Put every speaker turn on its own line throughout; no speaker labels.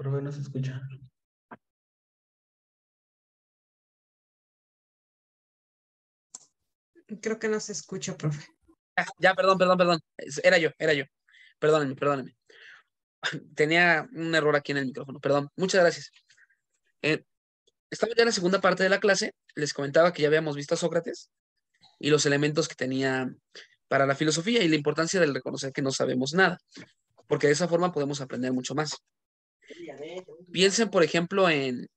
Profe, no se escucha. Creo que no se escucha, profe. Ah, ya,
perdón, perdón, perdón. Era yo, era yo. Perdónenme, perdónenme. Tenía un error aquí en el micrófono, perdón. Muchas gracias. Eh, estaba ya en la segunda parte de la clase. Les comentaba que ya habíamos visto a Sócrates y los elementos que tenía para la filosofía y la importancia del reconocer que no sabemos nada, porque de esa forma podemos aprender mucho más. Piensen, por ejemplo, en,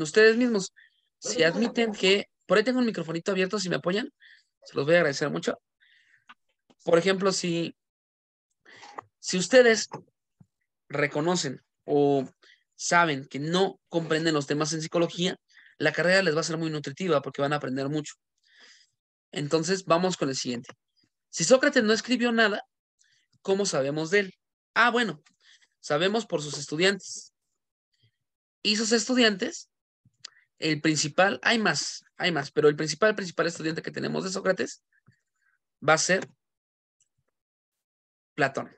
ustedes mismos. Si admiten que, por ahí tengo un microfonito abierto, si me apoyan, se los voy a agradecer mucho. Por ejemplo, si, si ustedes reconocen o saben que no comprenden los temas en psicología, la carrera les va a ser muy nutritiva porque van a aprender mucho. Entonces, vamos con el siguiente. Si Sócrates no escribió nada, ¿cómo sabemos de él? Ah, bueno, Sabemos por sus estudiantes. Y sus estudiantes, el principal, hay más, hay más, pero el principal, principal estudiante que tenemos de Sócrates va a ser Platón.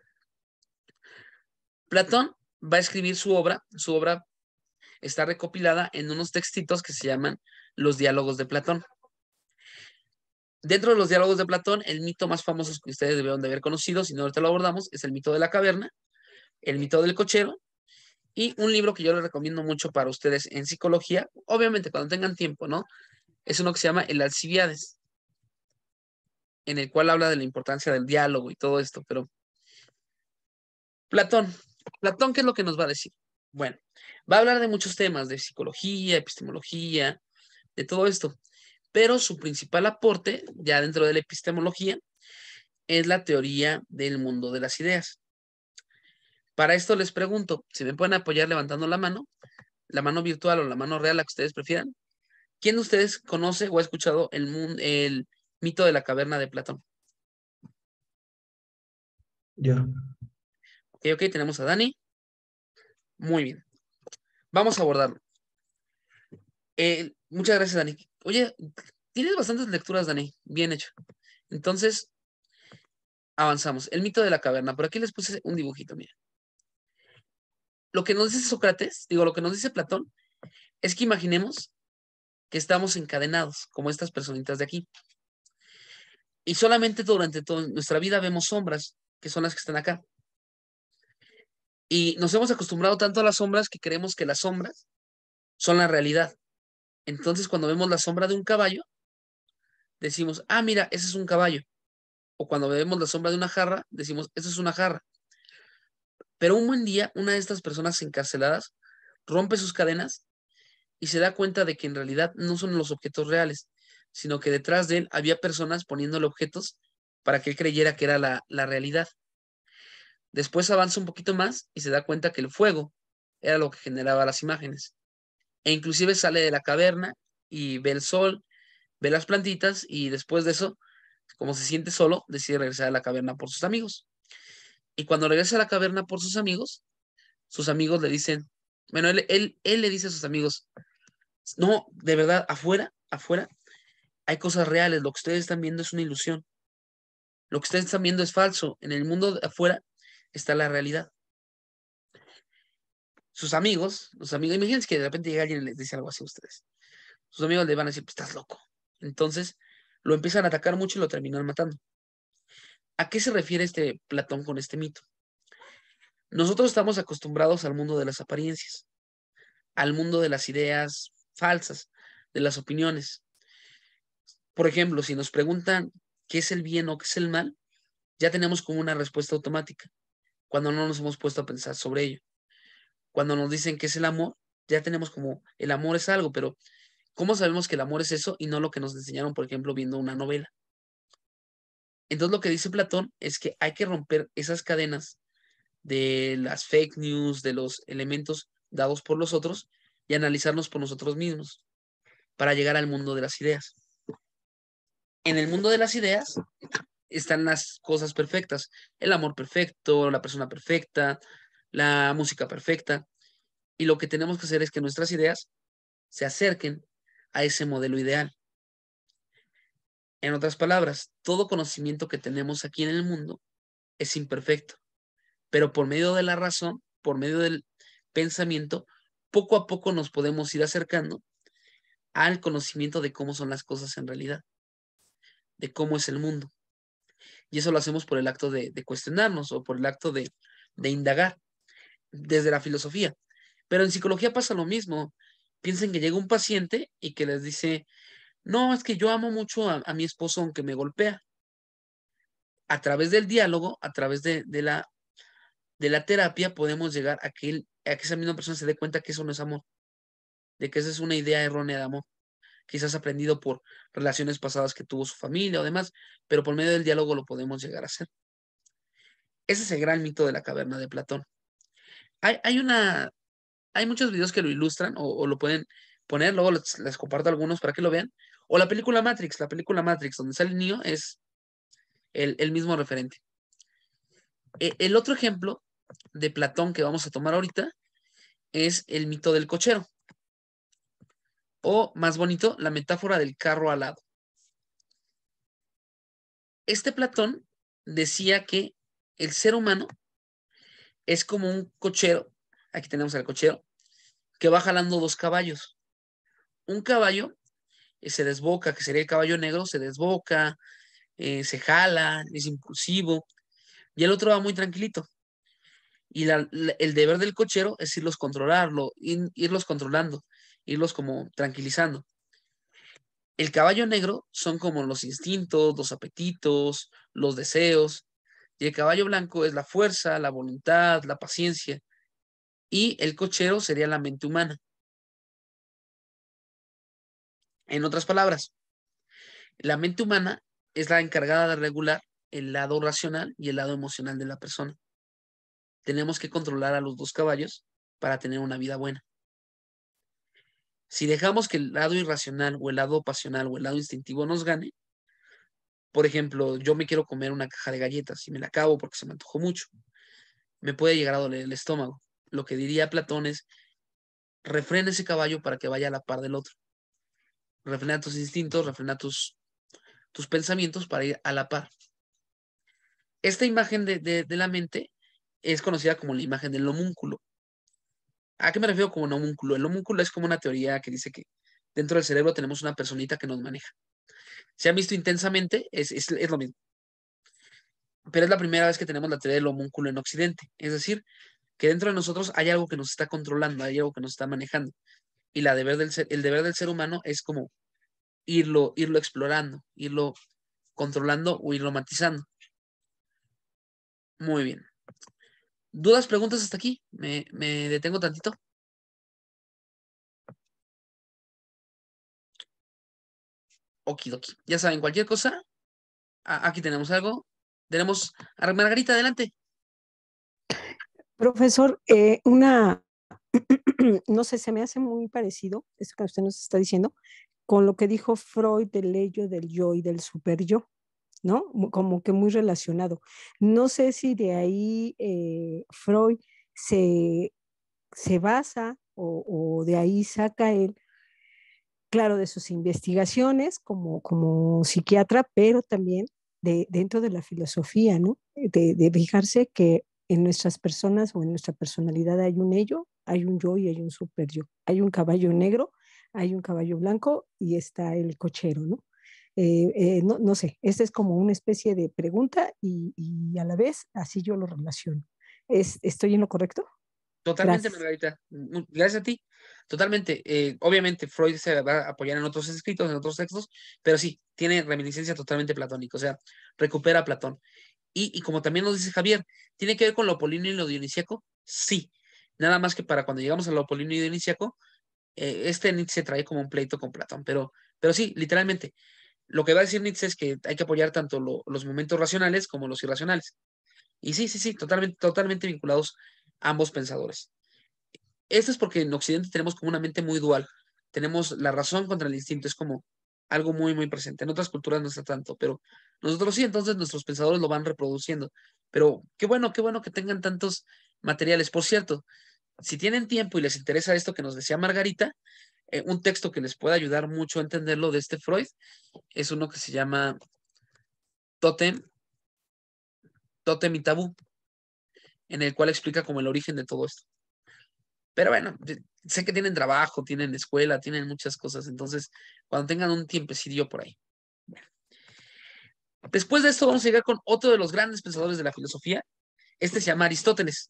Platón va a escribir su obra, su obra está recopilada en unos textitos que se llaman los diálogos de Platón. Dentro de los diálogos de Platón, el mito más famoso que ustedes debieron de haber conocido, si no ahorita lo abordamos, es el mito de la caverna, el mito del cochero y un libro que yo les recomiendo mucho para ustedes en psicología, obviamente cuando tengan tiempo, ¿no? Es uno que se llama El Alcibiades, en el cual habla de la importancia del diálogo y todo esto, pero Platón, Platón, ¿qué es lo que nos va a decir? Bueno, va a hablar de muchos temas, de psicología, epistemología, de todo esto, pero su principal aporte, ya dentro de la epistemología, es la teoría del mundo de las ideas. Para esto les pregunto, si me pueden apoyar levantando la mano, la mano virtual o la mano real, la que ustedes prefieran. ¿Quién de ustedes conoce o ha escuchado el, mito de la caverna de Platón? Yo. Ok, ok, tenemos a Dani. Muy bien. Vamos a abordarlo. Eh, muchas gracias, Dani. Oye, tienes bastantes lecturas, Dani. Bien hecho. Entonces, avanzamos. El mito de la caverna. Por aquí les puse un dibujito, mira lo que nos dice Sócrates, digo, lo que nos dice Platón, es que imaginemos que estamos encadenados, como estas personitas de aquí. Y solamente durante toda nuestra vida vemos sombras, que son las que están acá. Y nos hemos acostumbrado tanto a las sombras que creemos que las sombras son la realidad. Entonces, cuando vemos la sombra de un caballo, decimos, ah, mira, ese es un caballo. O cuando vemos la sombra de una jarra, decimos, eso es una jarra. Pero un buen día, una de estas personas encarceladas rompe sus cadenas y se da cuenta de que en realidad no son los objetos reales, sino que detrás de él había personas poniéndole objetos para que él creyera que era la, la realidad. Después avanza un poquito más y se da cuenta que el fuego era lo que generaba las imágenes. E inclusive sale de la caverna y ve el sol, ve las plantitas y después de eso, como se siente solo, decide regresar a la caverna por sus amigos. Y cuando regresa a la caverna por sus amigos, sus amigos le dicen, bueno, él, él, le dice a sus amigos, no, de verdad, afuera, afuera, hay cosas reales, lo que ustedes están viendo es una ilusión, lo que ustedes están viendo es falso, en el mundo de afuera está la realidad. Sus amigos, los amigos, imagínense que de repente llega alguien y les dice algo así a ustedes. Sus amigos le van a decir, pues estás loco. Entonces, lo empiezan a atacar mucho y lo terminan matando. ¿A qué se refiere este Platón con este mito? Nosotros estamos acostumbrados al mundo de las apariencias, al mundo de las ideas falsas, de las opiniones. Por ejemplo, si nos preguntan qué es el bien o qué es el mal, ya tenemos como una respuesta automática, cuando no nos hemos puesto a pensar sobre ello. Cuando nos dicen qué es el amor, ya tenemos como el amor es algo, pero ¿cómo sabemos que el amor es eso y no lo que nos enseñaron, por ejemplo, viendo una novela? Entonces lo que dice Platón es que hay que romper esas cadenas de las fake news, de los elementos dados por los otros y analizarnos por nosotros mismos para llegar al mundo de las ideas. En el mundo de las ideas están las cosas perfectas, el amor perfecto, la persona perfecta, la música perfecta. Y lo que tenemos que hacer es que nuestras ideas se acerquen a ese modelo ideal. En otras palabras, todo conocimiento que tenemos aquí en el mundo es imperfecto, pero por medio de la razón, por medio del pensamiento, poco a poco nos podemos ir acercando al conocimiento de cómo son las cosas en realidad, de cómo es el mundo. Y eso lo hacemos por el acto de, cuestionarnos o por el acto de, de indagar desde la filosofía. Pero en psicología pasa lo mismo. Piensen que llega un paciente y que les dice, no, es que yo amo mucho a, mi esposo aunque me golpea. A través del diálogo, a través de, de, la, de la terapia, podemos llegar a que, a que esa misma persona se dé cuenta que eso no es amor, de que esa es una idea errónea de amor quizás aprendido por relaciones pasadas que tuvo su familia o demás, pero por medio del diálogo lo podemos llegar a hacer. Ese es el gran mito de la caverna de Platón. Hay, hay una, hay muchos videos que lo ilustran o, lo pueden poner, luego les, comparto algunos para que lo vean, o la película Matrix, la película Matrix, donde sale el niño, es el, mismo referente. E, el otro ejemplo de Platón que vamos a tomar ahorita es el mito del cochero. O más bonito, la metáfora del carro alado. Este Platón decía que el ser humano es como un cochero, aquí tenemos al cochero, que va jalando dos caballos. Un caballo eh, se desboca, que sería el caballo negro, se desboca, eh, se jala, es impulsivo, y el otro va muy tranquilito. Y el deber del cochero es irlos controlarlo, irlos controlando, irlos como tranquilizando. El caballo negro son como los instintos, los apetitos, los deseos, y el caballo blanco es la fuerza, la voluntad, la paciencia, y el cochero sería la mente humana. En otras palabras, la mente humana es la encargada de regular el lado racional y el lado emocional de la persona. Tenemos que controlar a los dos caballos para tener una vida buena. Si dejamos que el lado irracional o el lado pasional o el lado instintivo nos gane, por ejemplo, yo me quiero comer una caja de galletas y me la acabo porque se me antojó mucho, me puede llegar a doler el estómago. Lo que diría Platón es, refrena ese caballo para que vaya a la par del otro refrenar tus instintos, refrenar tus, pensamientos para ir a la par. Esta imagen de, la mente es conocida como la imagen del homúnculo. ¿A qué me refiero con homúnculo? El homúnculo es como una teoría que dice que dentro del cerebro tenemos una personita que nos maneja. Se ha visto intensamente, es, es lo mismo. Pero es la primera vez que tenemos la teoría del homúnculo en Occidente. Es decir, que dentro de nosotros hay algo que nos está controlando, hay algo que nos está manejando. Y el deber del ser humano es como irlo, irlo explorando, irlo controlando o irlo matizando. Muy bien. ¿Dudas, preguntas hasta aquí? ¿Me, me detengo tantito? Okidoki. Ya saben, cualquier cosa. Aquí tenemos algo. Tenemos a Margarita, adelante.
Profesor, eh, una, no sé, se me hace muy parecido esto que usted nos está diciendo con lo que dijo Freud del ello, del yo y del super yo, ¿no? Como que muy relacionado. No sé si de ahí eh, Freud se, se basa o, de ahí saca él, claro, de sus investigaciones como, como psiquiatra, pero también de, dentro de la filosofía, ¿no? de fijarse que en nuestras personas o en nuestra personalidad hay un ello hay un yo y hay un super yo. Hay un caballo negro, hay un caballo blanco y está el cochero, ¿no? Eh, eh, no, sé, esta es como una especie de pregunta y, a la vez así yo lo relaciono. ¿Es, ¿Estoy en lo correcto?
Totalmente, Margarita. Mm, mm, gracias a ti. Totalmente. Eh, obviamente Freud se va a apoyar en otros escritos, en otros textos, pero sí, tiene reminiscencia totalmente platónica, o sea, recupera a Platón. Y, y como también nos dice Javier, ¿tiene que ver con lo polino y lo dionisíaco? Sí, Nada más que para cuando llegamos a lo y de eh, este Nietzsche trae como un pleito con Platón, pero, pero sí, literalmente. Lo que va a decir Nietzsche es que hay que apoyar tanto los momentos racionales como los irracionales. Y sí, sí, sí, totalmente, totalmente vinculados ambos pensadores. Esto es porque en Occidente tenemos como una mente muy dual. Tenemos la razón contra el instinto, es como algo muy, muy presente. En otras culturas no está tanto, pero nosotros sí, entonces nuestros pensadores lo van reproduciendo. Pero qué bueno, qué bueno que tengan tantos materiales. Por cierto, si tienen tiempo y les interesa esto que nos decía Margarita, eh, un texto que les puede ayudar mucho a entenderlo de este Freud es uno que se llama Totem, Totem y Tabú, en el cual explica como el origen de todo esto. Pero bueno, eh, sé que tienen trabajo, tienen escuela, tienen muchas cosas, entonces cuando tengan un tiempecillo por ahí. Después de esto vamos a llegar con otro de los grandes pensadores de la filosofía. Este se llama Aristóteles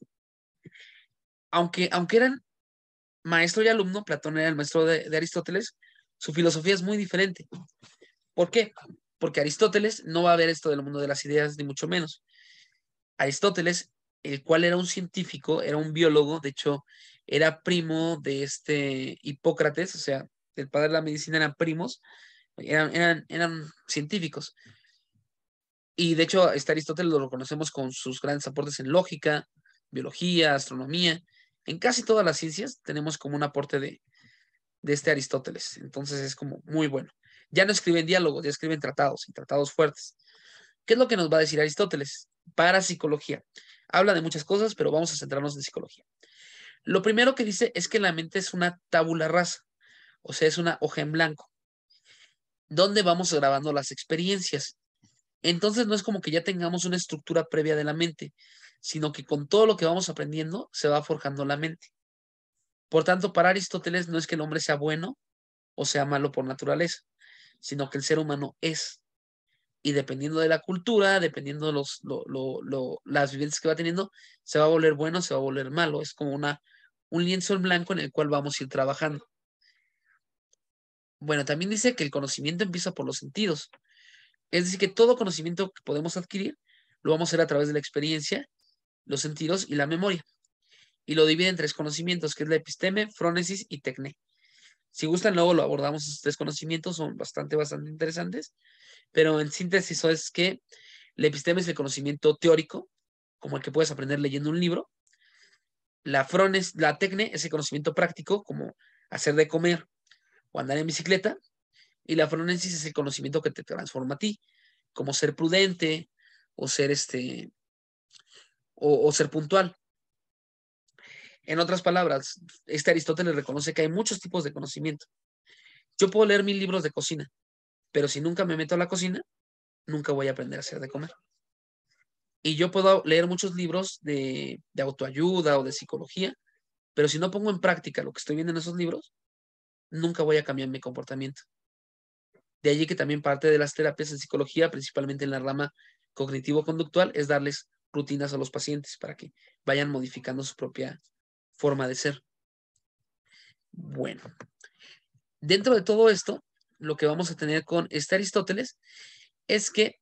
aunque, eran maestro y alumno, Platón era el maestro de, Aristóteles, su filosofía es muy diferente. ¿Por qué? Porque Aristóteles no va a ver esto del mundo de las ideas, ni mucho menos. Aristóteles, el cual era un científico, era un biólogo, de hecho, era primo de este Hipócrates, o sea, el padre de la medicina eran primos, eran, eran, eran científicos. Y de hecho, este Aristóteles lo reconocemos con sus grandes aportes en lógica, biología, astronomía, en casi todas las ciencias tenemos como un aporte de, este Aristóteles. Entonces es como muy bueno. Ya no escriben diálogos, ya escriben tratados y tratados fuertes. ¿Qué es lo que nos va a decir Aristóteles? Para psicología. Habla de muchas cosas, pero vamos a centrarnos en psicología. Lo primero que dice es que la mente es una tabula rasa, o sea, es una hoja en blanco, donde vamos grabando las experiencias. Entonces no es como que ya tengamos una estructura previa de la mente, sino que con todo lo que vamos aprendiendo se va forjando la mente. Por tanto, para Aristóteles no es que el hombre sea bueno o sea malo por naturaleza, sino que el ser humano es. Y dependiendo de la cultura, dependiendo de los, las vivencias que va teniendo, se va a volver bueno, se va a volver malo. Es como una, un lienzo en blanco en el cual vamos a ir trabajando. Bueno, también dice que el conocimiento empieza por los sentidos. Es decir, que todo conocimiento que podemos adquirir lo vamos a hacer a través de la experiencia los sentidos y la memoria, y lo divide en tres conocimientos, que es la episteme, frónesis y tecne. Si gustan, luego lo abordamos, esos tres conocimientos son bastante, bastante interesantes, pero en síntesis eso es que la episteme es el conocimiento teórico, como el que puedes aprender leyendo un libro. La frones, la tecne es el conocimiento práctico, como hacer de comer o andar en bicicleta. Y la fronesis es el conocimiento que te transforma a ti, como ser prudente o ser este, o, ser puntual. En otras palabras, este Aristóteles reconoce que hay muchos tipos de conocimiento. Yo puedo leer mil libros de cocina, pero si nunca me meto a la cocina, nunca voy a aprender a hacer de comer. Y yo puedo leer muchos libros de, de autoayuda o de psicología, pero si no pongo en práctica lo que estoy viendo en esos libros, nunca voy a cambiar mi comportamiento. De allí que también parte de las terapias en psicología, principalmente en la rama cognitivo-conductual, es darles rutinas a los pacientes para que vayan modificando su propia forma de ser. Bueno, dentro de todo esto, lo que vamos a tener con este Aristóteles es que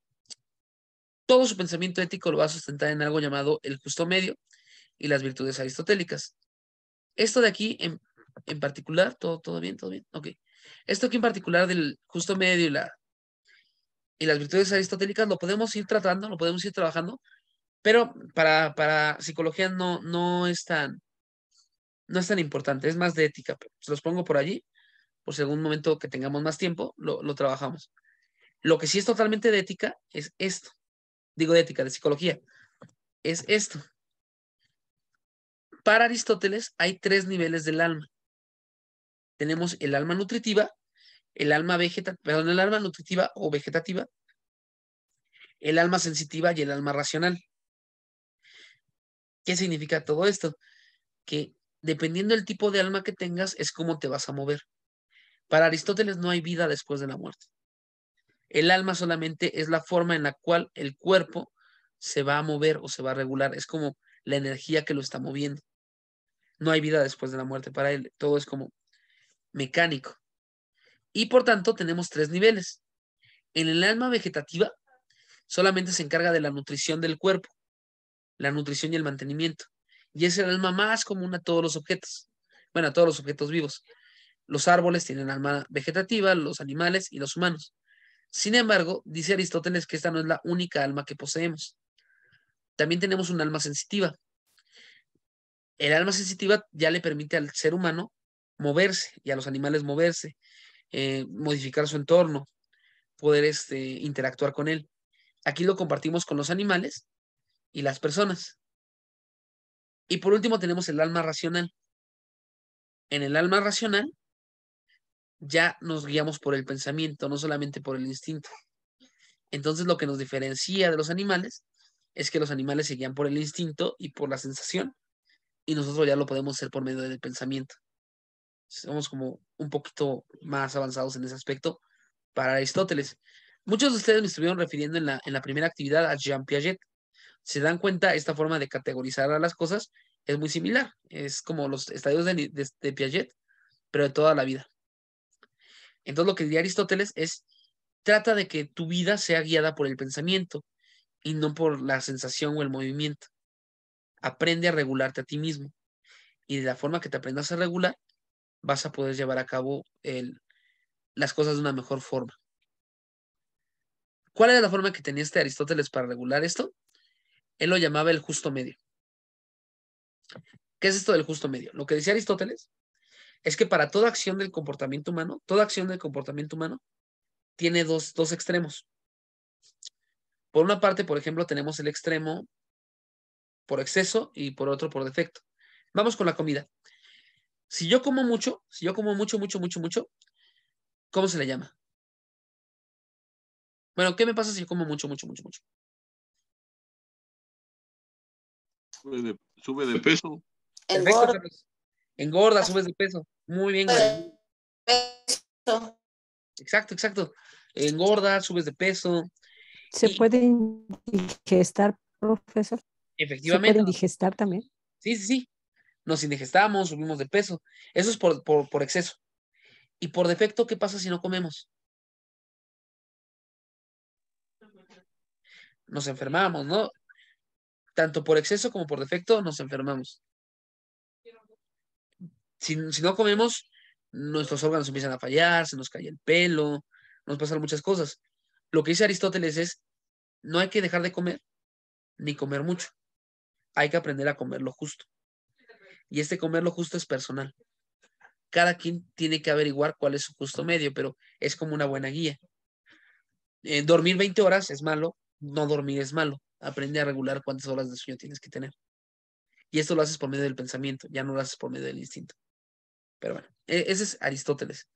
todo su pensamiento ético lo va a sustentar en algo llamado el justo medio y las virtudes aristotélicas. Esto de aquí en, particular, ¿todo, todo bien, todo bien, ok. Esto aquí en particular del justo medio y, la, y las virtudes aristotélicas lo podemos ir tratando, lo podemos ir trabajando pero para, psicología no, no es tan, no es tan importante, es más de ética. se los pongo por allí, por si algún momento que tengamos más tiempo, lo, lo trabajamos. Lo que sí es totalmente de ética es esto. Digo de ética, de psicología. Es esto. Para Aristóteles hay tres niveles del alma. Tenemos el alma nutritiva, el alma vegetativa, perdón, el alma nutritiva o vegetativa, el alma sensitiva y el alma racional. ¿Qué significa todo esto? Que dependiendo del tipo de alma que tengas, es cómo te vas a mover. Para Aristóteles no hay vida después de la muerte. El alma solamente es la forma en la cual el cuerpo se va a mover o se va a regular. Es como la energía que lo está moviendo. No hay vida después de la muerte para él. Todo es como mecánico. Y por tanto tenemos tres niveles. En el alma vegetativa solamente se encarga de la nutrición del cuerpo la nutrición y el mantenimiento. Y es el alma más común a todos los objetos, bueno, a todos los objetos vivos. Los árboles tienen alma vegetativa, los animales y los humanos. Sin embargo, dice Aristóteles que esta no es la única alma que poseemos. También tenemos un alma sensitiva. El alma sensitiva ya le permite al ser humano moverse y a los animales moverse, eh, modificar su entorno, poder este, interactuar con él. Aquí lo compartimos con los animales y las personas. Y por último tenemos el alma racional. En el alma racional ya nos guiamos por el pensamiento, no solamente por el instinto. Entonces lo que nos diferencia de los animales es que los animales se guían por el instinto y por la sensación y nosotros ya lo podemos hacer por medio del pensamiento. Somos como un poquito más avanzados en ese aspecto para Aristóteles. Muchos de ustedes me estuvieron refiriendo en la, en la primera actividad a Jean Piaget se dan cuenta, esta forma de categorizar a las cosas es muy similar. Es como los estadios de, Piaget, pero de toda la vida. Entonces lo que diría Aristóteles es, trata de que tu vida sea guiada por el pensamiento y no por la sensación o el movimiento. Aprende a regularte a ti mismo. Y de la forma que te aprendas a regular, vas a poder llevar a cabo el, las cosas de una mejor forma. ¿Cuál era la forma que tenía este Aristóteles para regular esto? él lo llamaba el justo medio. ¿Qué es esto del justo medio? Lo que decía Aristóteles es que para toda acción del comportamiento humano, toda acción del comportamiento humano tiene dos, dos extremos. Por una parte, por ejemplo, tenemos el extremo por exceso y por otro por defecto. Vamos con la comida. Si yo como mucho, si yo como mucho, mucho, mucho, mucho, ¿cómo se le llama?
Bueno, ¿qué me pasa si como mucho, mucho, mucho, mucho? sube de, peso. Engorda,
subes de peso. Muy bien. Exacto, exacto. Engorda, subes de peso.
¿Se puede indigestar, profesor?
Efectivamente. ¿Se puede indigestar también? Sí, sí, sí. Nos indigestamos, subimos de peso. Eso es por, por exceso. Y por defecto, ¿qué pasa si no comemos? Nos enfermamos, ¿no? tanto por exceso como por defecto nos enfermamos. Si, no comemos, nuestros órganos empiezan a fallar, se nos cae el pelo, nos pasan muchas cosas. Lo que dice Aristóteles es, no hay que dejar de comer, ni comer mucho. Hay que aprender a comer lo justo. Y este comer lo justo es personal. Cada quien tiene que averiguar cuál es su justo medio, pero es como una buena guía. Eh, dormir 20 horas es malo, no dormir es malo aprende a regular cuántas horas de sueño tienes que tener. Y esto lo haces por medio del pensamiento, ya no lo haces por medio del instinto. Pero bueno, e, ese es Aristóteles.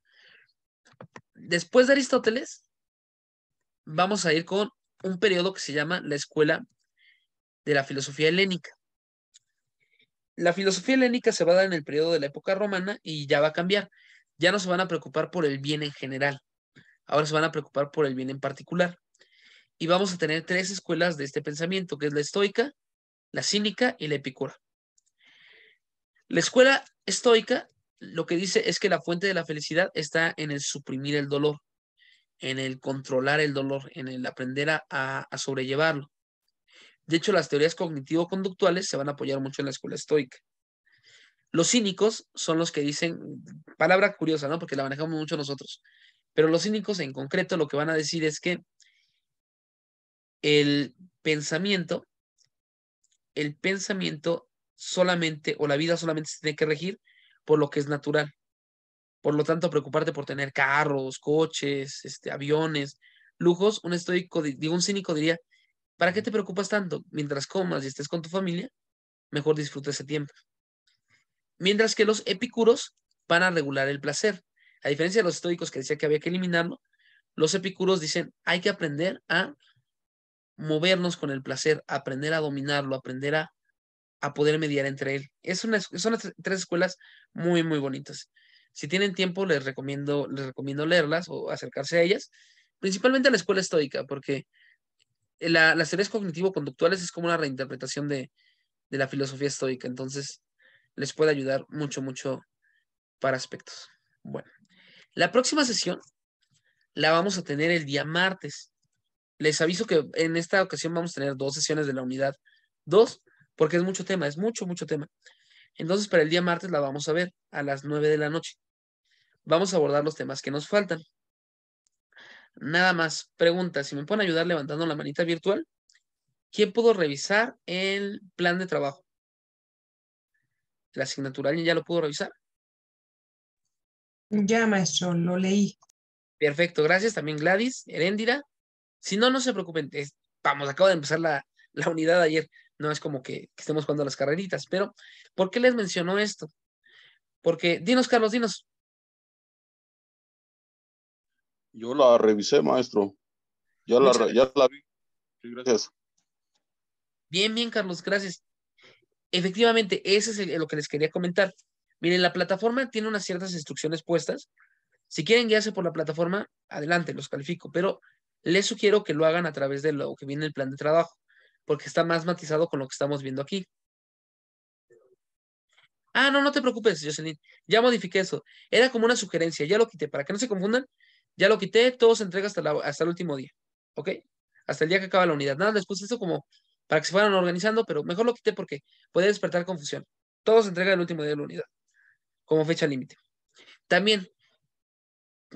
Después de Aristóteles, vamos a ir con un periodo que se llama la escuela de la filosofía helénica. La filosofía helénica se va a dar en el periodo de la época romana y ya va a cambiar. Ya no se van a preocupar por el bien en general, ahora se van a preocupar por el bien en particular. Y vamos a tener tres escuelas de este pensamiento, que es la estoica, la cínica y la epicura. La escuela estoica lo que dice es que la fuente de la felicidad está en el suprimir el dolor, en el controlar el dolor, en el aprender a, a sobrellevarlo. De hecho, las teorías cognitivo-conductuales se van a apoyar mucho en la escuela estoica. Los cínicos son los que dicen, palabra curiosa, ¿no? Porque la manejamos mucho nosotros, pero los cínicos en concreto lo que van a decir es que el pensamiento, el pensamiento solamente o la vida solamente se tiene que regir por lo que es natural. Por lo tanto, preocuparte por tener carros, coches, este, aviones, lujos, un estoico, digo, un cínico diría, ¿para qué te preocupas tanto? Mientras comas y estés con tu familia, mejor disfruta ese tiempo. Mientras que los epicuros van a regular el placer. A diferencia de los estoicos que decían que había que eliminarlo, los epicuros dicen, hay que aprender a movernos con el placer, aprender a dominarlo, aprender a, poder mediar entre él. Es una, son tres escuelas muy, muy bonitas. Si tienen tiempo, les recomiendo, les recomiendo leerlas o acercarse a ellas, principalmente a la escuela estoica, porque la, las teorías cognitivo-conductuales es como una reinterpretación de, de la filosofía estoica, entonces les puede ayudar mucho, mucho para aspectos. Bueno, la próxima sesión la vamos a tener el día martes les aviso que en esta ocasión vamos a tener dos sesiones de la unidad Dos, porque es mucho tema, es mucho, mucho tema. Entonces, para el día martes la vamos a ver a las nueve de la noche. Vamos a abordar los temas que nos faltan. Nada más, preguntas. Si me pueden ayudar levantando la manita virtual, ¿quién pudo revisar el plan de trabajo? ¿La asignatura alguien ya lo pudo revisar?
Ya, maestro, lo leí.
Perfecto, gracias. También Gladys, Heréndira, si no, no se preocupen. vamos, acabo de empezar la, la unidad ayer. No es como que, estemos jugando las carreritas. Pero, ¿por qué les mencionó esto? Porque, dinos, Carlos, dinos.
Yo la revisé, maestro. Ya la, la vi. Sí, gracias.
Bien, bien, Carlos, gracias. Efectivamente, eso es lo que les quería comentar. Miren, la plataforma tiene unas ciertas instrucciones puestas. Si quieren guiarse por la plataforma, adelante, los califico, pero les sugiero que lo hagan a través de lo que viene el plan de trabajo, porque está más matizado con lo que estamos viendo aquí. Ah, no, no te preocupes, Jocelyn. Ya modifiqué eso. Era como una sugerencia, ya lo quité. Para que no se confundan, ya lo quité, todo se entrega hasta, hasta el último día. ¿Ok? Hasta el día que acaba la unidad. Nada, les puse eso como para que se fueran organizando, pero mejor lo quité porque puede despertar confusión. Todo se entrega el último día de la unidad, como fecha límite. También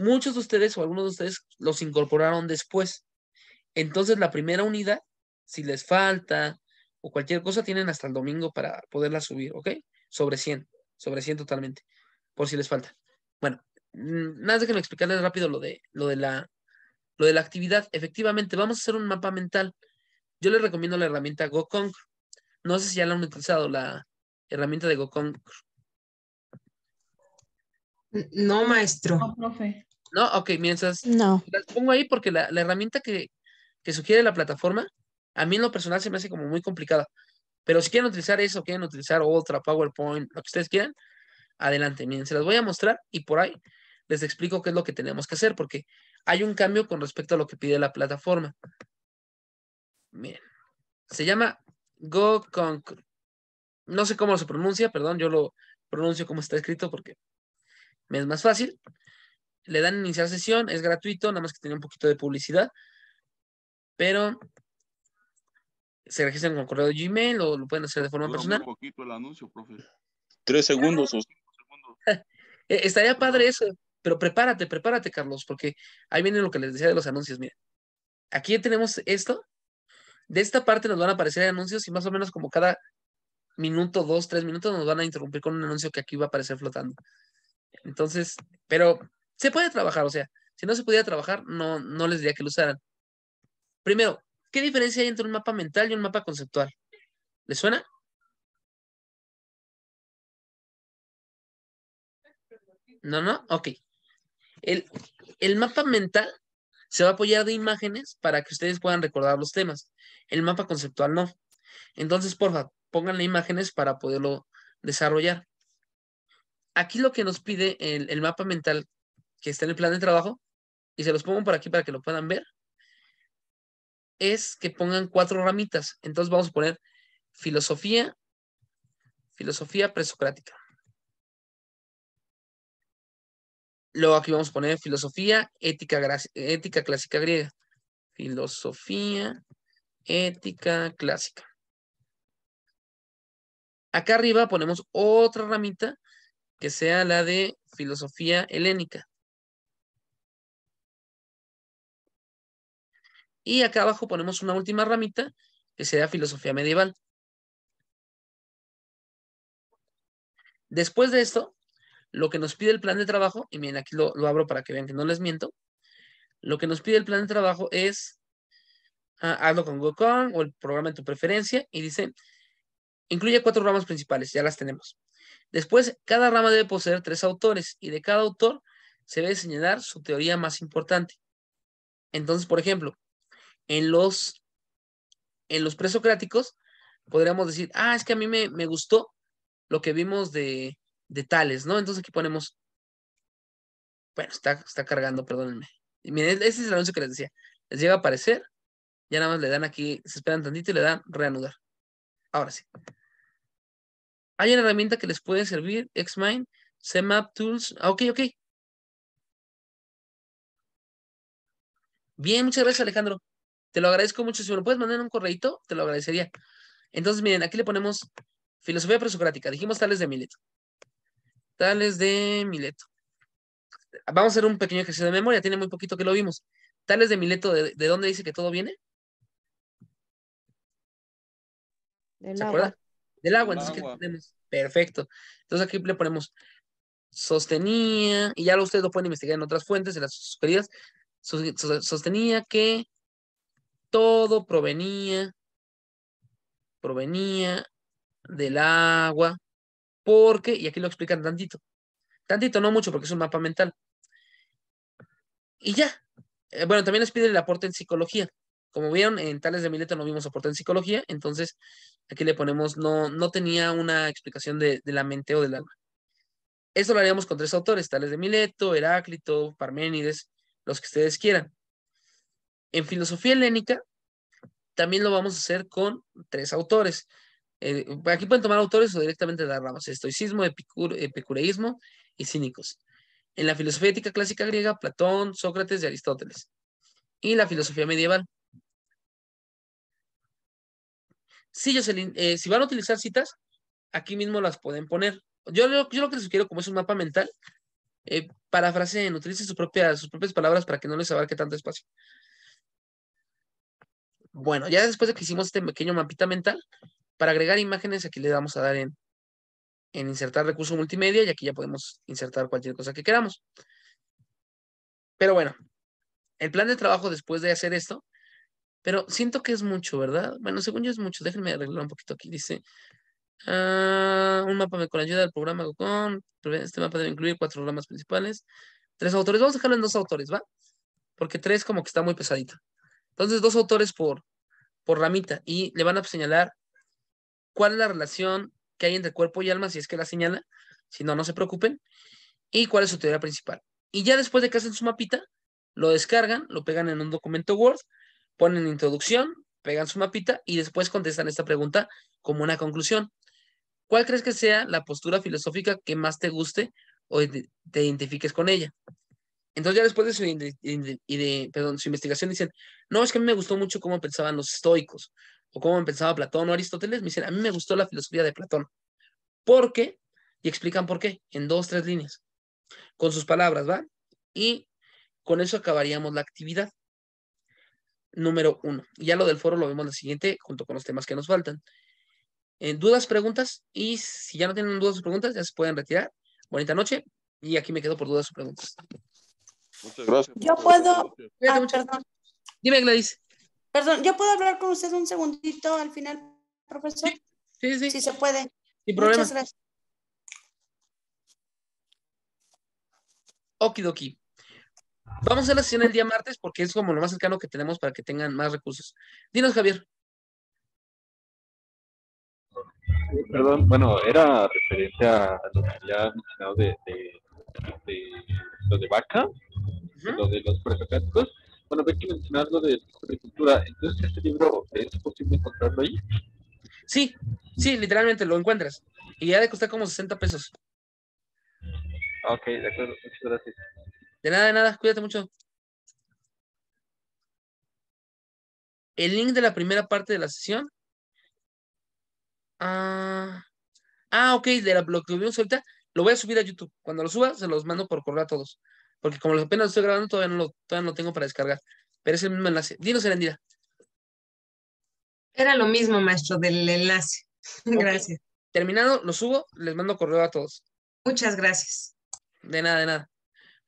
muchos de ustedes o algunos de ustedes los incorporaron después. Entonces, la primera unidad, si les falta o cualquier cosa, tienen hasta el domingo para poderla subir, ¿ok? Sobre 100, sobre 100 totalmente, por si les falta. Bueno, mm, nada, déjenme explicarles rápido lo de, lo de, la, lo de la actividad. Efectivamente, vamos a hacer un mapa mental. Yo les recomiendo la herramienta GoConc. No sé si ya la han utilizado, la herramienta de GoConc. No, maestro. No, profe. No, ok, mientras no. las pongo ahí porque la, herramienta que, sugiere la plataforma, a mí en lo personal se me hace como muy complicada. Pero si quieren utilizar eso, quieren utilizar otra, PowerPoint, lo que ustedes quieran, adelante. Miren, se las voy a mostrar y por ahí les explico qué es lo que tenemos que hacer, porque hay un cambio con respecto a lo que pide la plataforma. Miren, se llama GoConc... No sé cómo se pronuncia, perdón, yo lo pronuncio como está escrito porque me es más fácil le dan iniciar sesión, es gratuito, nada más que tiene un poquito de publicidad, pero se registran con correo de Gmail o lo pueden hacer de forma personal. Un poquito el anuncio, profe. Tres segundos o cinco segundos. Estaría padre eso, pero prepárate, prepárate, Carlos, porque ahí viene lo que les decía de los anuncios. Mira, aquí tenemos esto. De esta parte nos van a aparecer anuncios y más o menos como cada minuto, dos, tres minutos nos van a interrumpir con un anuncio que aquí va a aparecer flotando. Entonces, pero se puede trabajar, o sea, si no se pudiera trabajar, no, no les diría que lo usaran. Primero, ¿qué diferencia hay entre un mapa mental y un mapa conceptual? ¿Les suena? No, no, ok. El, el mapa mental se va a apoyar de imágenes para que ustedes puedan recordar los temas. El mapa conceptual no. Entonces, por favor, pónganle imágenes para poderlo desarrollar. Aquí lo que nos pide el, el mapa mental que está en el plan de trabajo, y se los pongo por aquí para que lo puedan ver, es que pongan cuatro ramitas. Entonces vamos a poner filosofía, filosofía presocrática. Luego aquí vamos a poner filosofía, ética, ética clásica griega. Filosofía, ética clásica. Acá arriba ponemos otra ramita que sea la de filosofía helénica. Y acá abajo ponemos una última ramita que será filosofía medieval. Después de esto, lo que nos pide el plan de trabajo, y miren, aquí lo, abro para que vean que no les miento, lo que nos pide el plan de trabajo es ah, hazlo con GoCon o el programa de tu preferencia y dice, incluye cuatro ramas principales, ya las tenemos. Después, cada rama debe poseer tres autores y de cada autor se debe señalar su teoría más importante. Entonces, por ejemplo, en los, en los presocráticos, podríamos decir, ah, es que a mí me, me gustó lo que vimos de, tales, ¿no? Entonces aquí ponemos, bueno, está, está cargando, perdónenme. Y miren, e-, ese es el anuncio que les decía. Les llega a aparecer, ya nada más le dan aquí, se esperan tantito y le dan reanudar. Ahora sí. Hay una herramienta que les puede servir, Xmind, CMAP Tools. Ah, ok, ok. Bien, muchas gracias, Alejandro. Te lo agradezco mucho. Si me lo puedes mandar en un correito, te lo agradecería. Entonces, miren, aquí le ponemos filosofía presocrática. Dijimos tales de Mileto. Tales de Mileto. Vamos a hacer un pequeño ejercicio de memoria. Tiene muy poquito que lo vimos. Tales de Mileto, ¿de, de dónde dice que todo viene? Del ¿Se agua. Acuerda? Del agua. Perfecto. Entonces, aquí le ponemos sostenía, y ya ustedes lo pueden investigar en otras fuentes, en las queridas. sostenía que todo provenía, provenía del agua, porque, y aquí lo explican tantito, tantito, no mucho, porque es un mapa mental. Y ya, eh, bueno, también les pide el aporte en psicología. Como vieron, en Tales de Mileto no vimos aporte en psicología, entonces aquí le ponemos, no, no tenía una explicación de, de la mente o del alma. Eso lo haríamos con tres autores, Tales de Mileto, Heráclito, Parménides, los que ustedes quieran. En filosofía helénica también lo vamos a hacer con tres autores. Eh, aquí pueden tomar autores o directamente dar ramas, estoicismo, epicureísmo y cínicos. En la filosofía ética clásica griega, Platón, Sócrates y Aristóteles. Y la filosofía medieval. Sí, eh, si van a utilizar citas, aquí mismo las pueden poner. Yo, lo que les sugiero, como es un mapa mental, eh, parafraseen, utilicen sus propias palabras para que no les abarque tanto espacio. Bueno, ya después de que hicimos este pequeño mapita mental, para agregar imágenes, aquí le vamos a dar en, en insertar recurso multimedia y aquí ya podemos insertar cualquier cosa que queramos. Pero bueno, el plan de trabajo después de hacer esto, pero siento que es mucho, ¿verdad? Bueno, según yo es mucho. Déjenme arreglar un poquito aquí. Dice, ah, un mapa con ayuda del programa Gocon. Este mapa debe incluir cuatro ramas principales. Tres autores. Vamos a dejarlo en dos autores, ¿va? Porque tres como que está muy pesadito. Entonces, dos autores por, por ramita y le van a señalar cuál es la relación que hay entre cuerpo y alma, si es que la señala, si no, no se preocupen, y cuál es su teoría principal. Y ya después de que hacen su mapita, lo descargan, lo pegan en un documento Word, ponen introducción, pegan su mapita y después contestan esta pregunta como una conclusión. ¿Cuál crees que sea la postura filosófica que más te guste o te identifiques con ella? Entonces ya después de su, investigación dicen, no, es que a mí me gustó mucho cómo pensaban los estoicos o cómo pensaba Platón o Aristóteles. Me dicen, a mí me gustó la filosofía de Platón. ¿Por qué? Y explican por qué, en dos, tres líneas, con sus palabras, ¿va? Y con eso acabaríamos la actividad. Número uno. Ya lo del foro lo vemos en la siguiente, junto con los temas que nos faltan. En eh, dudas, preguntas, y si ya no tienen dudas o preguntas, ya se pueden retirar. Bonita noche, y aquí me quedo por dudas o preguntas. Muchas gracias. Yo puedo. Ah, Dime, Gladys. Perdón, ¿yo puedo hablar con ustedes un segundito al final, profesor? Sí, sí. Si se puede. Sin problema. Muchas Okidoki. Vamos a la sesión el día martes porque es como lo más cercano que tenemos para que tengan más recursos. Dinos, Javier. Perdón, bueno, era
referencia a lo que ya mencionado de, de, de, de de vaca lo de los prefectos. Bueno, ve que mencionar lo de agricultura. Entonces, ¿este libro es posible encontrarlo ahí?
Sí, sí, literalmente lo encuentras. Y ya de costar como 60 pesos.
Ok, de acuerdo. Muchas gracias.
De nada, de nada. Cuídate mucho. El link de la primera parte de la sesión. Ah, ah ok, de lo que vimos ahorita, lo voy a subir a YouTube. Cuando lo suba, se los mando por correo a todos. Porque como apenas estoy grabando, todavía no lo, todavía tengo para descargar. Pero es el mismo enlace. Dinos el
Era lo mismo, maestro,
del enlace. Gracias. Terminado, lo subo, les mando correo a todos. Muchas gracias. De nada, de nada.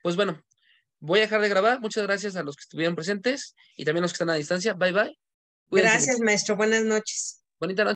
Pues bueno, voy a dejar de grabar. Muchas gracias a los que estuvieron presentes y también a los que están a distancia. Bye, bye. Gracias, maestro. Buenas noches. Bonita noche.